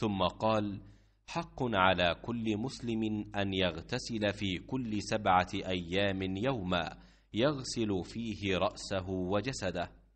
ثم قال حق على كل مسلم أن يغتسل في كل سبعة أيام يوما يغسل فيه رأسه وجسده